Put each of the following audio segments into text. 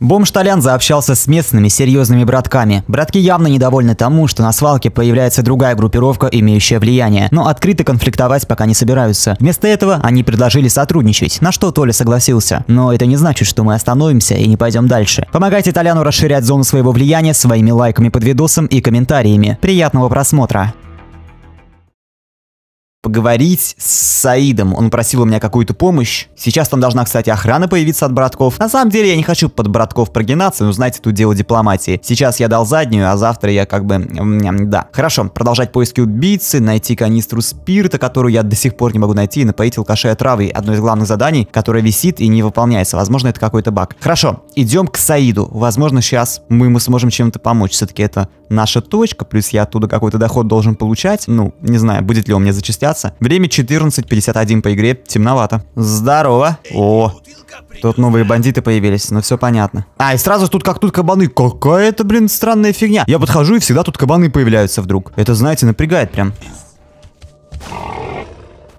Бомж Толян заобщался с местными серьезными братками. Братки явно недовольны тому, что на свалке появляется другая группировка, имеющая влияние, но открыто конфликтовать пока не собираются. Вместо этого они предложили сотрудничать, на что Толя согласился. Но это не значит, что мы остановимся и не пойдем дальше. Помогайте Толяну расширять зону своего влияния своими лайками под видосом и комментариями. Приятного просмотра! поговорить с Саидом. Он просил у меня какую-то помощь. Сейчас там должна, кстати, охрана появиться от братков. На самом деле я не хочу под братков прогинаться, но знаете, тут дело дипломатии. Сейчас я дал заднюю, а завтра я как бы... Да. Хорошо, продолжать поиски убийцы, найти канистру спирта, которую я до сих пор не могу найти, и напоить алкашей отравой. Одно из главных заданий, которое висит и не выполняется. Возможно, это какой-то баг. Хорошо, идем к Саиду. Возможно, сейчас мы ему сможем чем-то помочь. Все-таки это наша точка, плюс я оттуда какой-то доход должен получать. Ну, не знаю, будет ли он мне зачисляться. Время 14.51 по игре, темновато. Здорово. О, Тут новые бандиты появились, ну все понятно. А, и сразу тут как тут кабаны. Какая это, блин, странная фигня. Я подхожу, и всегда тут кабаны появляются вдруг. Это, знаете, напрягает прям.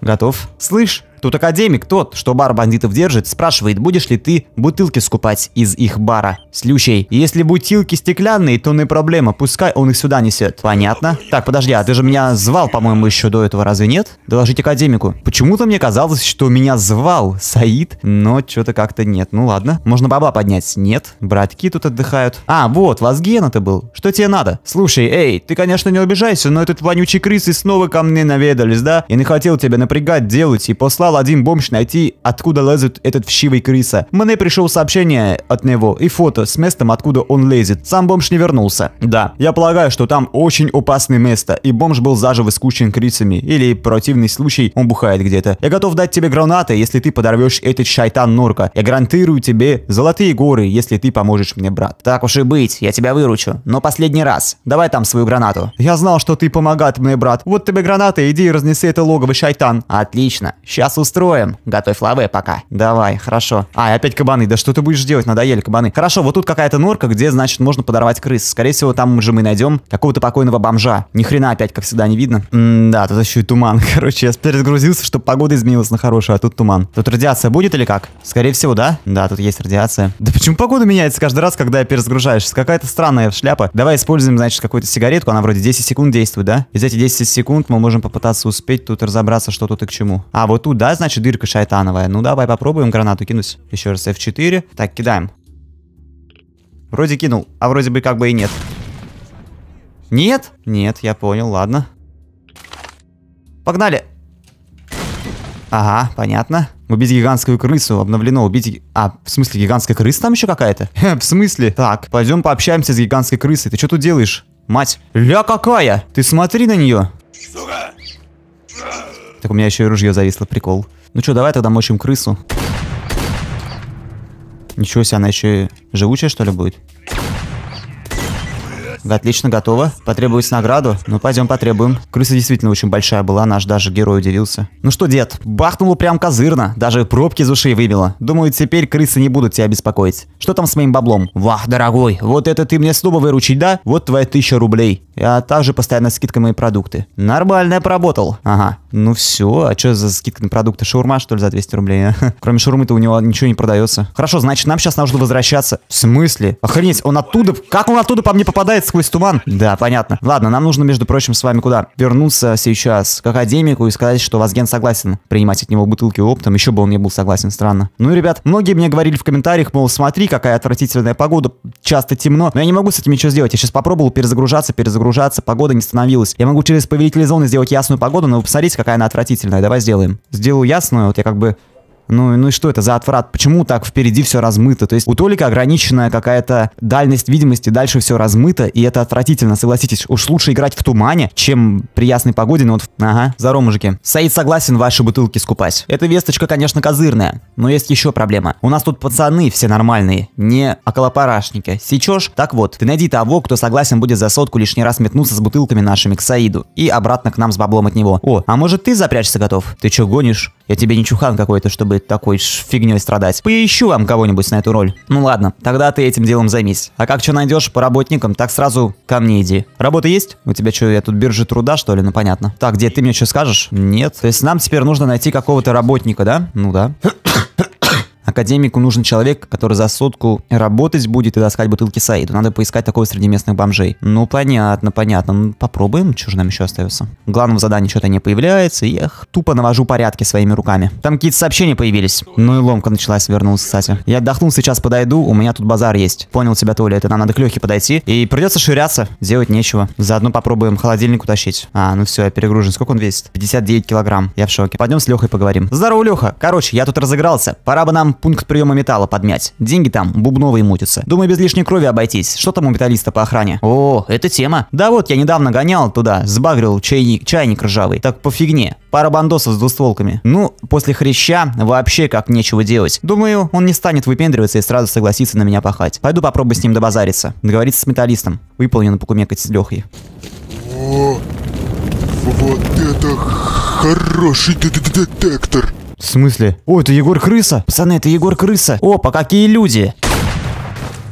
Готов. Слышь, Тут академик тот, что бар бандитов держит, спрашивает, будешь ли ты бутылки скупать из их бара. Слющий, если бутылки стеклянные, то не проблема, пускай он их сюда несет. Понятно? Так, подожди, а ты же меня звал, по-моему, еще до этого, разве нет? Доложить академику. Почему-то мне казалось, что меня звал Саид, но что-то как-то нет. Ну ладно. Можно баба поднять? Нет. Братки тут отдыхают. А, вот, Вазген это был. Что тебе надо? Слушай, эй, ты, конечно, не обижайся, но этот вонючий крысы снова ко мне наведались, да? Я не хотел тебя напрягать, делать и послал помогал один бомж найти, откуда лезет этот вшивый крыса. Мне пришло сообщение от него и фото с местом, откуда он лезет. Сам бомж не вернулся. Да, я полагаю, что там очень опасное место, и бомж был заживо скучен крысами. Или противный случай, он бухает где-то. Я готов дать тебе гранаты, если ты подорвешь этот шайтан норка. Я гарантирую тебе золотые горы, если ты поможешь мне, брат. Так уж и быть, я тебя выручу. Но последний раз. Давай там свою гранату. Я знал, что ты помогать мне, брат. Вот тебе гранаты, иди и разнеси это логово шайтан. Отлично. Сейчас устроим. Готовь лавы пока. Давай, хорошо. А, и опять кабаны. Да что ты будешь делать? Надоели кабаны. Хорошо, вот тут какая-то норка, где, значит, можно подорвать крыс. Скорее всего, там же мы найдем какого-то покойного бомжа. Ни хрена опять, как всегда, не видно. М да, тут еще и туман. Короче, я перезагрузился, чтобы погода изменилась на хорошую, а тут туман. Тут радиация будет или как? Скорее всего, да? Да, тут есть радиация. Да почему погода меняется каждый раз, когда я перезагружаюсь? Какая-то странная шляпа. Давай используем, значит, какую-то сигаретку. Она вроде 10 секунд действует, да? Из этих 10 секунд мы можем попытаться успеть тут разобраться, что тут и к чему. А, вот тут, да, а, значит, дырка шайтановая. Ну, давай попробуем гранату кинуть. Еще раз F4. Так, кидаем. Вроде кинул, а вроде бы как бы и нет. Нет? Нет, я понял, ладно. Погнали. Ага, понятно. Убить гигантскую крысу. Обновлено убить... А, в смысле, гигантская крыса там еще какая-то? в смысле? Так, пойдем пообщаемся с гигантской крысой. Ты что тут делаешь? Мать. Ля какая! Ты смотри на нее. Так у меня еще и ружье зависло, прикол. Ну что, давай тогда мочим крысу. Ничего себе, она еще и живучая, что ли, будет? отлично, готово. Потребуется награду. Ну, пойдем потребуем. Крыса действительно очень большая была, наш даже герой удивился. Ну что, дед, бахнуло прям козырно. Даже пробки из ушей выбило. Думаю, теперь крысы не будут тебя беспокоить. Что там с моим баблом? Вах, дорогой, вот это ты мне снова выручить, да? Вот твоя тысяча рублей. А также постоянно скидка мои продукты. Нормально я поработал. Ага, ну все, а что за скидка на продукты? Шаурма, что ли, за 200 рублей? А? Кроме шаурмы-то у него ничего не продается. Хорошо, значит, нам сейчас нужно возвращаться. В смысле? Охренеть, он оттуда... Как он оттуда по мне попадает сквозь туман? Да, понятно. Ладно, нам нужно, между прочим, с вами куда? Вернуться сейчас к академику и сказать, что Вазген согласен принимать от него бутылки оптом. Еще бы он не был согласен, странно. Ну и, ребят, многие мне говорили в комментариях, мол, смотри, какая отвратительная погода, часто темно. Но я не могу с этим ничего сделать. Я сейчас попробовал перезагружаться, перезагружаться, погода не становилась. Я могу через повелителя зоны сделать ясную погоду, но вы посмотрите, какая она отвратительная, давай сделаем. Сделаю ясную, вот я как бы ну, ну и что это за отврат? Почему так впереди все размыто? То есть у Толика ограниченная какая-то дальность видимости, дальше все размыто, и это отвратительно, согласитесь. Уж лучше играть в тумане, чем при ясной погоде, но ну вот... Ага, здорово, мужики. Саид согласен ваши бутылки скупать. Эта весточка, конечно, козырная, но есть еще проблема. У нас тут пацаны все нормальные, не околопарашники. Сечешь? Так вот, ты найди того, кто согласен будет за сотку лишний раз метнуться с бутылками нашими к Саиду. И обратно к нам с баблом от него. О, а может ты запрячься готов? Ты че гонишь? Я тебе не чухан какой-то, чтобы такой фигней страдать. Поищу вам кого-нибудь на эту роль. Ну ладно, тогда ты этим делом займись. А как что найдешь по работникам, так сразу ко мне иди. Работа есть? У тебя что, я тут биржи труда, что ли? Ну понятно. Так, где ты мне что скажешь? Нет. То есть нам теперь нужно найти какого-то работника, да? Ну да академику нужен человек, который за сутку работать будет и доскать бутылки Саиду. Надо поискать такого среди местных бомжей. Ну, понятно, понятно. Ну, попробуем, что же нам еще остается. Главного задания что-то не появляется, и я тупо навожу порядки своими руками. Там какие-то сообщения появились. Ну и ломка началась, Вернулся кстати. Я отдохнул, сейчас подойду, у меня тут базар есть. Понял тебя, Толя, это нам надо к Лехе подойти. И придется ширяться, делать нечего. Заодно попробуем холодильник утащить. А, ну все, я перегружен. Сколько он весит? 59 килограмм. Я в шоке. Пойдем с Лехой поговорим. Здорово, Леха. Короче, я тут разыгрался. Пора бы нам пункт приема металла подмять. Деньги там бубновые мутятся. Думаю, без лишней крови обойтись. Что там у металлиста по охране? О, это тема. Да вот, я недавно гонял туда, сбагрил чайник, чайник ржавый. Так по фигне. Пара бандосов с двустволками. Ну, после хряща вообще как нечего делать. Думаю, он не станет выпендриваться и сразу согласится на меня пахать. Пойду попробую с ним добазариться. Договориться с металлистом. Выполнен покумекать с Лехой. О, вот это хороший детектор. В смысле? О, это Егор Крыса. Пацаны, это Егор Крыса. Опа, какие люди.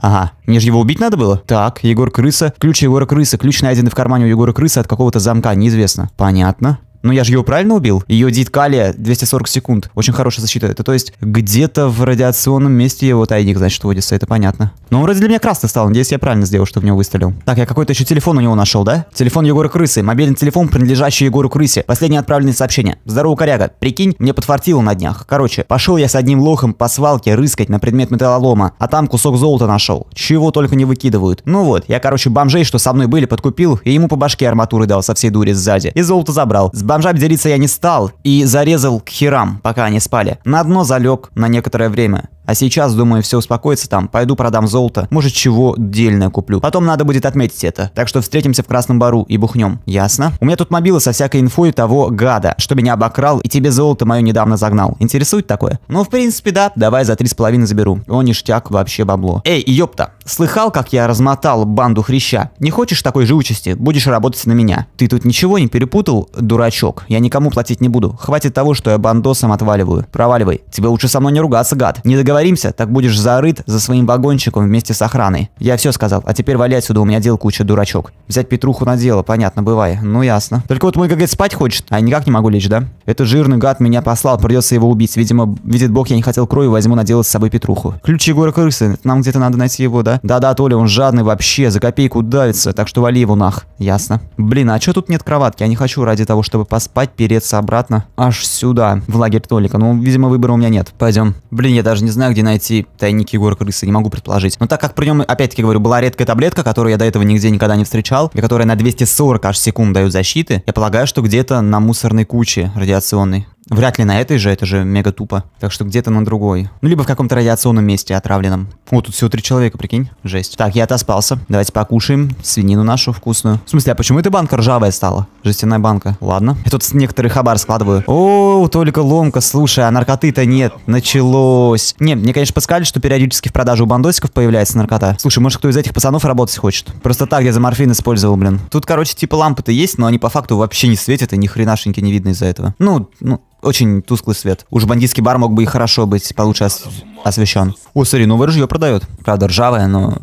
Ага, мне же его убить надо было? Так, Егор Крыса. Ключ Егора Крыса. Ключ найден в кармане у Егора Крыса от какого-то замка, неизвестно. Понятно. Но ну, я же ее правильно убил? Ее дит 240 секунд. Очень хорошая защита. Это то есть где-то в радиационном месте его тайник, значит, водится. Это понятно. Но он вроде для меня красный стал. Надеюсь, я правильно сделал, что в него выстрелил. Так, я какой-то еще телефон у него нашел, да? Телефон Егора Крысы. Мобильный телефон, принадлежащий Егору Крысе. Последнее отправленное сообщение. Здорово, коряга. Прикинь, мне подфартило на днях. Короче, пошел я с одним лохом по свалке рыскать на предмет металлолома. А там кусок золота нашел. Чего только не выкидывают. Ну вот, я, короче, бомжей, что со мной были, подкупил. И ему по башке арматуры дал со всей дури сзади. И золото забрал. С Бомжами делиться я не стал и зарезал к херам, пока они спали. На дно залег на некоторое время. А сейчас, думаю, все успокоится там. Пойду продам золото. Может, чего дельное куплю. Потом надо будет отметить это. Так что встретимся в Красном Бару и бухнем. Ясно? У меня тут мобила со всякой инфой того гада, что меня обокрал и тебе золото мое недавно загнал. Интересует такое? Ну, в принципе, да. Давай за три с половиной заберу. О, ништяк, вообще бабло. Эй, ёпта. Слыхал, как я размотал банду хряща? Не хочешь такой живучести? Будешь работать на меня. Ты тут ничего не перепутал, дурачок? Я никому платить не буду. Хватит того, что я бандосом отваливаю. Проваливай. Тебе лучше со мной не ругаться, гад. Не договор договоримся, так будешь зарыт за своим вагончиком вместе с охраной. Я все сказал, а теперь валяй отсюда, у меня дел куча, дурачок. Взять Петруху на дело, понятно, бывай. Ну ясно. Только вот мой ГГ спать хочет, а я никак не могу лечь, да? Этот жирный гад меня послал, придется его убить. Видимо, видит бог, я не хотел крови, возьму на дело с собой Петруху. Ключи Егора Крысы, нам где-то надо найти его, да? Да-да, Толя, он жадный вообще, за копейку давится, так что вали его нах. Ясно. Блин, а что тут нет кроватки? Я не хочу ради того, чтобы поспать, переться обратно. Аж сюда, в лагерь Толика. Ну, видимо, выбора у меня нет. Пойдем. Блин, я даже не знаю, знаю, где найти тайники горы крысы, не могу предположить. Но так как при нем, опять-таки говорю, была редкая таблетка, которую я до этого нигде никогда не встречал, и которая на 240 аж секунд дает защиты, я полагаю, что где-то на мусорной куче радиационной. Вряд ли на этой же, это же мега тупо. Так что где-то на другой. Ну, либо в каком-то радиационном месте отравленном. О, тут всего три человека, прикинь. Жесть. Так, я отоспался. Давайте покушаем свинину нашу вкусную. В смысле, а почему эта банка ржавая стала? Жестяная банка. Ладно. Я тут некоторые хабар складываю. О, только ломка, слушай, а наркоты-то нет. Началось. Не, мне, конечно, подсказали, что периодически в продаже у бандосиков появляется наркота. Слушай, может, кто из этих пацанов работать хочет? Просто так я за морфин использовал, блин. Тут, короче, типа лампы-то есть, но они по факту вообще не светят и ни хренашеньки не видно из-за этого. Ну, ну, очень тусклый свет. Уж бандитский бар мог бы и хорошо быть получше ос освещен. О, смотри, новое ну, ружье продают. Правда, ржавое, но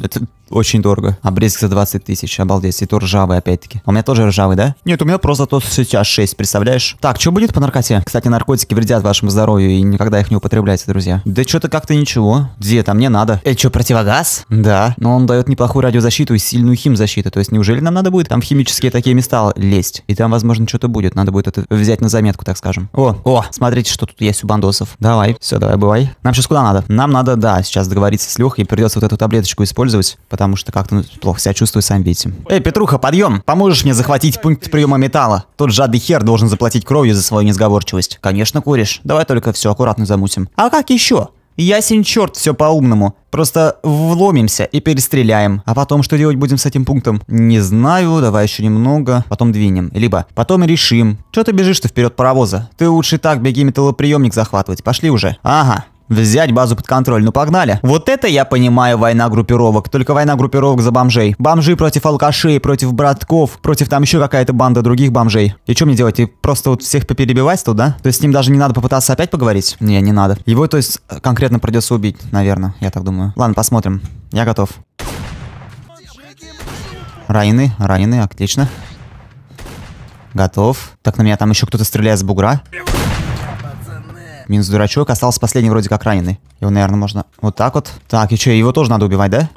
это очень дорого. Обрезик а за 20 тысяч, обалдеть. И то ржавый, опять-таки. А у меня тоже ржавый, да? Нет, у меня просто тот сейчас 6, представляешь? Так, что будет по наркоте? Кстати, наркотики вредят вашему здоровью, и никогда их не употребляйте, друзья. Да что-то как-то ничего. Где там? Мне надо. Это что, противогаз? Да. Но он дает неплохую радиозащиту и сильную химзащиту. То есть, неужели нам надо будет там в химические такие места лезть? И там, возможно, что-то будет. Надо будет это взять на заметку, так скажем. О, о, смотрите, что тут есть у бандосов. Давай, все, давай, бывай. Нам сейчас куда надо? Нам надо, да, сейчас договориться с Лехой, придется вот эту таблеточку использовать, потому что как-то ну, плохо себя чувствую, сам видите. Эй, Петруха, подъем! Поможешь мне захватить пункт приема металла? Тот жадный хер должен заплатить кровью за свою несговорчивость. Конечно, куришь. Давай только все аккуратно замутим. А как еще? Ясен черт, все по-умному. Просто вломимся и перестреляем. А потом что делать будем с этим пунктом? Не знаю, давай еще немного. Потом двинем. Либо потом решим. Че ты бежишь-то вперед паровоза? Ты лучше так беги металлоприемник захватывать. Пошли уже. Ага, взять базу под контроль. Ну погнали. Вот это я понимаю война группировок. Только война группировок за бомжей. Бомжи против алкашей, против братков, против там еще какая-то банда других бомжей. И что мне делать? И просто вот всех поперебивать туда? То есть с ним даже не надо попытаться опять поговорить? Не, не надо. Его, то есть, конкретно придется убить, наверное, я так думаю. Ладно, посмотрим. Я готов. Ранены, ранены, отлично. Готов. Так, на меня там еще кто-то стреляет с бугра. Минус дурачок. Остался последний вроде как раненый. Его, наверное, можно вот так вот. Так, и что, его тоже надо убивать, да?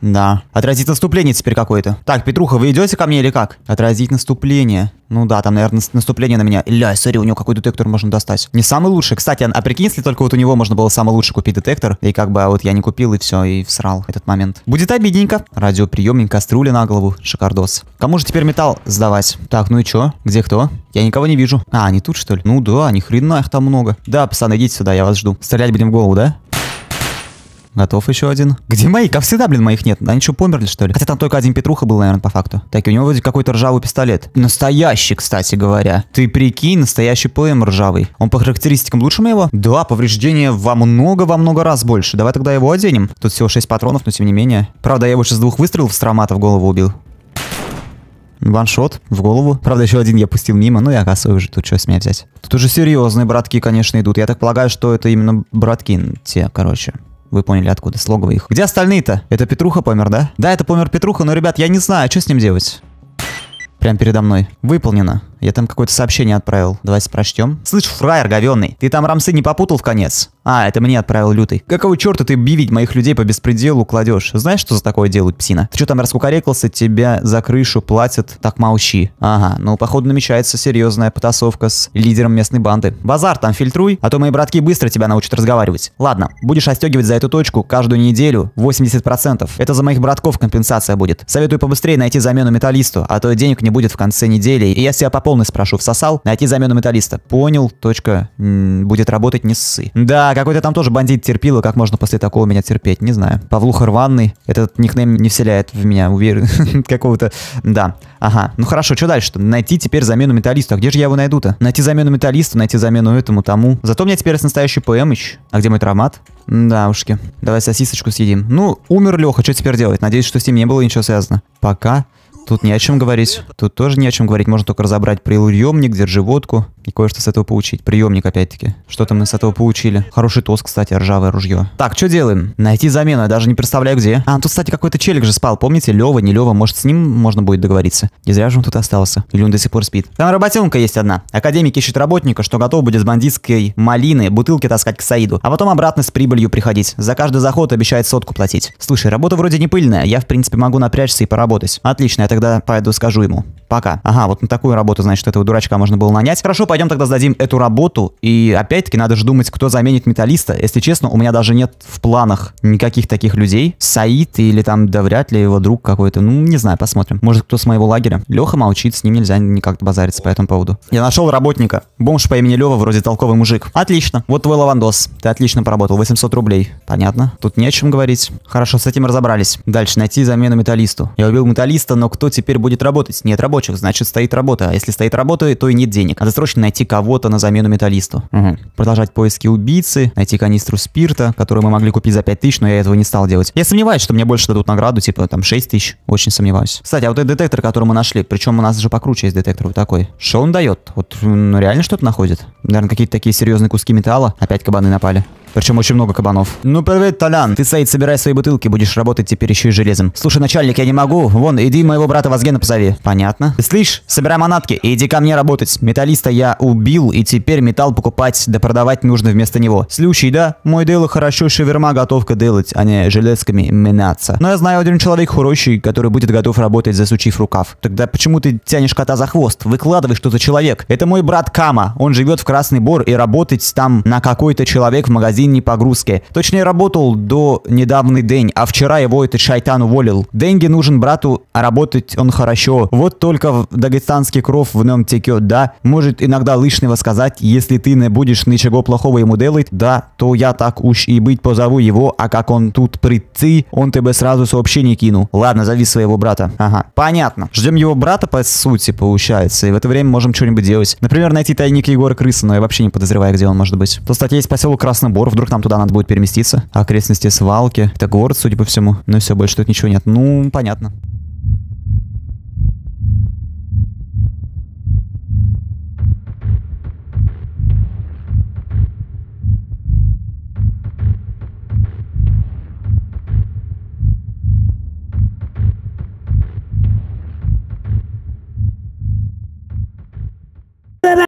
Да. Отразить наступление теперь какое-то. Так, Петруха, вы идете ко мне или как? Отразить наступление. Ну да, там, наверное, наступление на меня. Ля, сори, у него какой детектор можно достать. Не самый лучший. Кстати, а, а прикинь, если только вот у него можно было самый лучший купить детектор, и как бы а вот я не купил, и все, и всрал этот момент. Будет обидненько. Радиоприемник, кастрюля на голову. Шикардос. Кому же теперь металл сдавать? Так, ну и что? Где кто? Я никого не вижу. А, они тут, что ли? Ну да, ни хрена их там много. Да, пацаны, идите сюда, я вас жду. Стрелять будем в голову, да? Готов еще один. Где мои? Как всегда, блин, моих нет. Они что, померли, что ли? Хотя там только один Петруха был, наверное, по факту. Так, у него вроде какой-то ржавый пистолет. Настоящий, кстати говоря. Ты прикинь, настоящий ПМ ржавый. Он по характеристикам лучше моего? Да, повреждения во много-во много раз больше. Давай тогда его оденем. Тут всего 6 патронов, но тем не менее. Правда, я его сейчас двух выстрелов с травмата в голову убил. Ваншот в голову. Правда, еще один я пустил мимо, но ну, я оказывается уже тут что с меня взять. Тут уже серьезные братки, конечно, идут. Я так полагаю, что это именно братки те, короче. Вы поняли, откуда слогово их. Где остальные-то? Это Петруха помер, да? Да, это помер Петруха, но, ребят, я не знаю, что с ним делать. Прям передо мной. Выполнено. Я там какое-то сообщение отправил. Давайте прочтем. Слышь, фраер говенный, ты там рамсы не попутал в конец? А, это мне отправил лютый. Какого черта ты бивить моих людей по беспределу кладешь? Знаешь, что за такое делают, псина? Ты что там раскукарекался, тебя за крышу платят, так молчи. Ага, ну походу намечается серьезная потасовка с лидером местной банды. Базар там фильтруй, а то мои братки быстро тебя научат разговаривать. Ладно, будешь отстегивать за эту точку каждую неделю 80%. Это за моих братков компенсация будет. Советую побыстрее найти замену металлисту, а то денег не будет в конце недели, и я себя пополню Полный, спрошу, всосал? Найти замену металлиста. Понял, точка. будет работать, не ссы. Да, какой-то там тоже бандит терпил, и как можно после такого меня терпеть? Не знаю. Павлуха рваный. Этот никнейм не вселяет в меня, уверен. Какого-то... Да. Ага. Ну хорошо, что дальше-то? Найти теперь замену металлиста. А где же я его найду-то? Найти замену металлиста. найти замену этому, тому. Зато у меня теперь есть настоящий ПМыч. А где мой травмат? Да ушки. Давай сосисочку съедим. Ну, умер Леха, что теперь делать? Надеюсь, что с ним не было ничего связано. Пока. Тут не о чем говорить. Тут тоже не о чем говорить. Можно только разобрать приемник, держиводку и кое-что с этого получить. Приемник, опять-таки. Что-то мы с этого получили. Хороший тос, кстати, ржавое ружье. Так, что делаем? Найти замену, я даже не представляю, где. А, тут, кстати, какой-то челик же спал, помните? Лева, не Лева, может, с ним можно будет договориться. Не зря же он тут остался. Или он до сих пор спит. Там работенка есть одна. Академик ищет работника, что готов будет с бандитской малины бутылки таскать к Саиду, а потом обратно с прибылью приходить. За каждый заход обещает сотку платить. Слушай, работа вроде не пыльная, я, в принципе, могу напрячься и поработать. Отлично, это тогда пойду скажу ему. Пока. Ага, вот на такую работу, значит, этого дурачка можно было нанять. Хорошо, пойдем тогда сдадим эту работу. И опять-таки надо же думать, кто заменит металлиста. Если честно, у меня даже нет в планах никаких таких людей. Саид или там, да вряд ли его друг какой-то. Ну, не знаю, посмотрим. Может, кто с моего лагеря. Леха молчит, с ним нельзя никак базариться по этому поводу. Я нашел работника. Бомж по имени Лева, вроде толковый мужик. Отлично. Вот твой лавандос. Ты отлично поработал. 800 рублей. Понятно. Тут не о чем говорить. Хорошо, с этим разобрались. Дальше, найти замену металлисту. Я убил металлиста, но кто теперь будет работать? Нет работы рабочих, значит, стоит работа. А если стоит работа, то и нет денег. А срочно найти кого-то на замену металлисту. Угу. Продолжать поиски убийцы, найти канистру спирта, которую мы могли купить за 5 тысяч, но я этого не стал делать. Я сомневаюсь, что мне больше дадут награду, типа там 6 тысяч. Очень сомневаюсь. Кстати, а вот этот детектор, который мы нашли, причем у нас же покруче есть детектор вот такой. Что он дает? Вот ну, реально что-то находит? Наверное, какие-то такие серьезные куски металла. Опять кабаны напали. Причем очень много кабанов. Ну привет, Толян. Ты, Саид, собирай свои бутылки, будешь работать теперь еще и железом. Слушай, начальник, я не могу. Вон, иди моего брата Вазгена позови. Понятно. слышь, собирай манатки и иди ко мне работать. Металлиста я убил, и теперь металл покупать да продавать нужно вместо него. Слющий, да? Мой дело хорошо шеверма готовка делать, а не железками меняться. Но я знаю один человек хороший, который будет готов работать, засучив рукав. Тогда почему ты тянешь кота за хвост? Выкладывай, что за человек. Это мой брат Кама. Он живет в Красный Бор и работать там на какой-то человек в магазине годинні погрузки. Точнее, работал до недавний день, а вчера его этот шайтан уволил. Деньги нужен брату, а работать он хорошо. Вот только дагестанский кров в нем текет, да? Может иногда лишнего сказать, если ты не будешь ничего плохого ему делать, да, то я так уж и быть позову его, а как он тут прийти, он тебе сразу сообщение кину. Ладно, зови своего брата. Ага, понятно. Ждем его брата, по сути, получается, и в это время можем что-нибудь делать. Например, найти тайник Егора но я вообще не подозреваю, где он может быть. Тут, кстати, есть поселок Красный Бор. Пифагору. Вдруг нам туда надо будет переместиться. Окрестности свалки. Это город, судя по всему. Ну все, больше тут ничего нет. Ну, понятно.